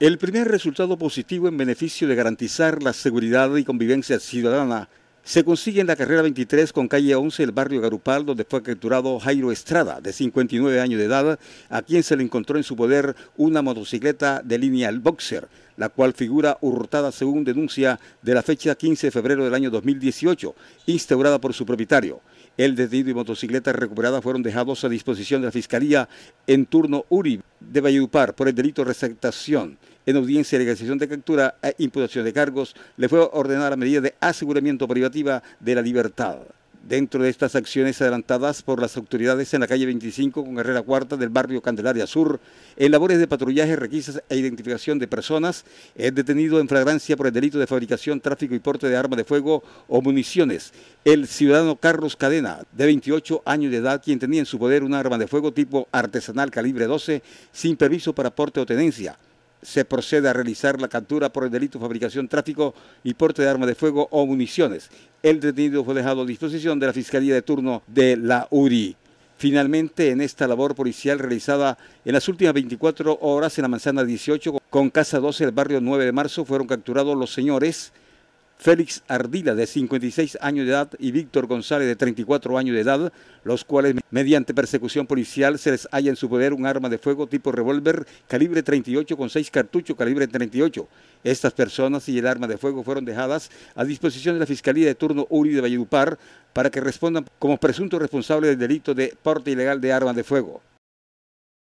El primer resultado positivo en beneficio de garantizar la seguridad y convivencia ciudadana se consigue en la carrera 23 con calle 11 del barrio Garupal, donde fue capturado Jairo Estrada, de 59 años de edad, a quien se le encontró en su poder una motocicleta de línea El Boxer, la cual figura hurtada según denuncia de la fecha 15 de febrero del año 2018, instaurada por su propietario. El detenido y motocicleta recuperada fueron dejados a disposición de la Fiscalía en turno URI de Valledupar por el delito de receptación. En audiencia de realización de captura e imputación de cargos, le fue ordenada la medida de aseguramiento privativa de la libertad. Dentro de estas acciones adelantadas por las autoridades en la calle 25 con carrera cuarta del barrio Candelaria Sur, en labores de patrullaje, requisas e identificación de personas, es detenido en flagrancia por el delito de fabricación, tráfico y porte de armas de fuego o municiones el ciudadano Carlos Cadena, de 28 años de edad, quien tenía en su poder un arma de fuego tipo artesanal calibre 12 sin permiso para porte o tenencia se procede a realizar la captura por el delito de fabricación, tráfico y porte de armas de fuego o municiones. El detenido fue dejado a disposición de la Fiscalía de Turno de la URI. Finalmente, en esta labor policial realizada en las últimas 24 horas en la manzana 18 con Casa 12 del barrio 9 de marzo, fueron capturados los señores Félix Ardila, de 56 años de edad, y Víctor González, de 34 años de edad, los cuales, mediante persecución policial, se les halla en su poder un arma de fuego tipo revólver calibre 38 con 6 cartuchos calibre 38. Estas personas y el arma de fuego fueron dejadas a disposición de la Fiscalía de Turno Uri de Valledupar para que respondan como presuntos responsables del delito de porte ilegal de arma de fuego.